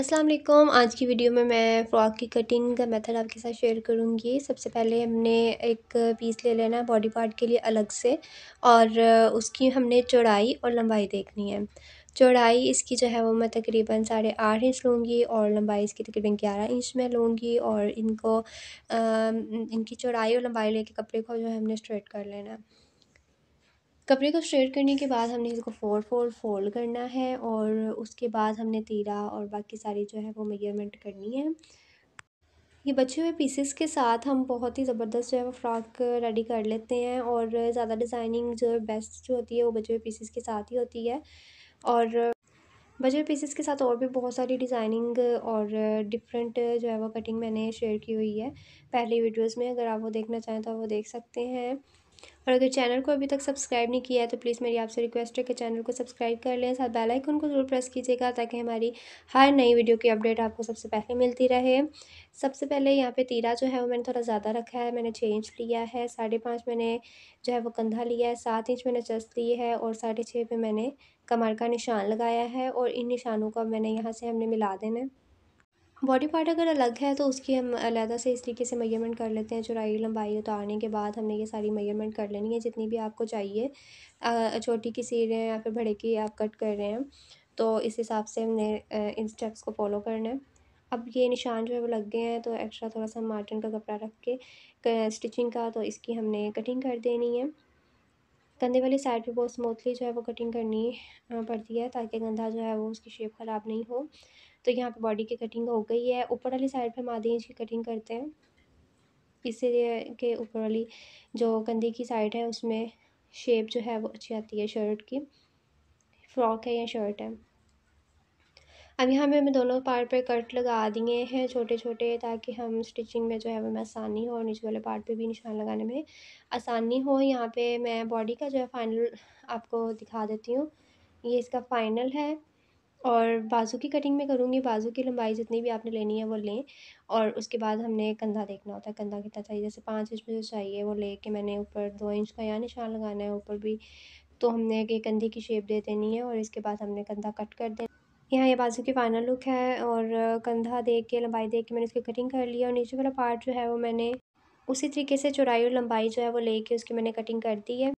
अस्सलाम वालेकुम आज की वीडियो में मैं फ़्रॉक की कटिंग का मेथड आपके साथ शेयर करूंगी सबसे पहले हमने एक पीस ले लेना है बॉडी पार्ट के लिए अलग से और उसकी हमने चौड़ाई और लंबाई देखनी है चौड़ाई इसकी जो है वो मैं तकरीबन साढ़े आठ इंच लूँगी और लंबाई इसकी तकरीबन ग्यारह इंच में लूँगी और इनको आ, इनकी चौड़ाई और लंबाई लेके कपड़े को जो है हमने स्ट्रेट कर लेना है कपड़े को स्ट्रेट करने के बाद हमने इसको फोर फोल्ड फोल्ड करना है और उसके बाद हमने तीरा और बाकी सारी जो है वो मेजरमेंट करनी है ये बचे हुए पीसेस के साथ हम बहुत ही ज़बरदस्त जो है वो फ्रॉक रेडी कर लेते हैं और ज़्यादा डिज़ाइनिंग जो है बेस्ट जो होती है वो बचे हुए पीसेस के साथ ही होती है और बचे हुए पीसेस के साथ और भी बहुत सारी डिज़ाइनिंग और डिफरेंट जो है वो कटिंग मैंने शेयर की हुई है पहले वीडियोज़ में अगर आप वो देखना चाहें तो आप वो देख सकते हैं और अगर चैनल को अभी तक सब्सक्राइब नहीं किया है तो प्लीज़ मेरी आपसे रिक्वेस्ट है कि चैनल को सब्सक्राइब कर लें साथ बेल आइकन को ज़रूर प्रेस कीजिएगा ताकि हमारी हर नई वीडियो की अपडेट आपको सबसे पहले मिलती रहे सबसे पहले यहाँ पे तीरा जो है वो मैंने थोड़ा ज़्यादा रखा है मैंने छः इंच लिया है साढ़े पाँच मैंने जो है वो कंधा लिया है सात इंच मैंने चस्त ली है और साढ़े छः पे मैंने कमर का निशान लगाया है और इन निशानों को मैंने यहाँ से हमने मिला देना है बॉडी पार्ट अगर अलग है तो उसकी हम अलहदा से इस तरीके से मेजरमेंट कर लेते हैं चौड़ाई लंबाई उतारने के बाद हमने ये सारी मेजरमेंट कर लेनी है जितनी भी आपको चाहिए छोटी की सी रहे हैं या फिर बड़े की आप कट कर रहे हैं तो इस हिसाब से हमने इन स्टेप्स को फॉलो करना है अब ये निशान जो है वो लग गए हैं तो एक्स्ट्रा थोड़ा सा मार्जिन का कपड़ा रख के स्टिचिंग का तो इसकी हमने कटिंग कर देनी है कंधे वाली साइड पे बहुत स्मूथली जो है वो कटिंग करनी पड़ती है ताकि कंधा जो है वो उसकी शेप ख़राब नहीं हो तो यहाँ पे बॉडी की कटिंग हो गई है ऊपर वाली साइड पे हम आधे इंच की कटिंग करते हैं इसलिए के ऊपर वाली जो कंधे की साइड है उसमें शेप जो है वो अच्छी आती है शर्ट की फ्रॉक है या शर्ट है अब यहाँ पे हमें दोनों पार्ट पे कट लगा दिए हैं छोटे छोटे ताकि हम स्टिचिंग में जो है हमें आसानी हो और नीचे वाले पार्ट पे भी निशान लगाने में आसानी हो यहाँ पे मैं बॉडी का जो है फाइनल आपको दिखा देती हूँ ये इसका फाइनल है और बाज़ू की कटिंग में करूँगी बाज़ू की लंबाई जितनी भी आपने लेनी है वो लें और उसके बाद हमने कंधा देखना होता है कंधा कितना चाहिए जैसे पाँच इंच में जो चाहिए वो लेके मैंने ऊपर दो इंच का यहाँ निशान लगाना है ऊपर भी तो हमने एक कंधे की शेप दे देनी है और इसके बाद हमने कंधा कट कर देना यहाँ ये बाजू की फाइनल लुक है और कंधा देख के लंबाई देख के मैंने उसकी कटिंग कर ली और नीचे वाला पार्ट जो है वो मैंने उसी तरीके से चौड़ाई और लंबाई जो है वो लेके उसकी मैंने कटिंग कर दी है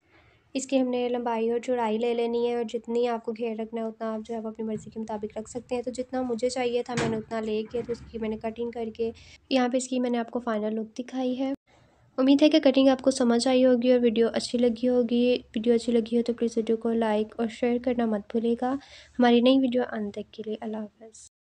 इसकी हमने लंबाई और चौड़ाई ले लेनी है और जितनी आपको घेर रखना है उतना आप जो है वो अपनी मर्ज़ी के मुताबिक रख सकते हैं तो जितना मुझे चाहिए था मैंने उतना ले के तो उसकी मैंने कटिंग करके यहाँ पे इसकी मैंने आपको फाइनल लुक दिखाई है उम्मीद है कि कटिंग आपको समझ आई होगी और वीडियो अच्छी लगी होगी वीडियो अच्छी लगी हो तो प्लीज़ वीडियो को लाइक और शेयर करना मत भूलेगा हमारी नई वीडियो अंत तक के लिए अल्लाह हाफ़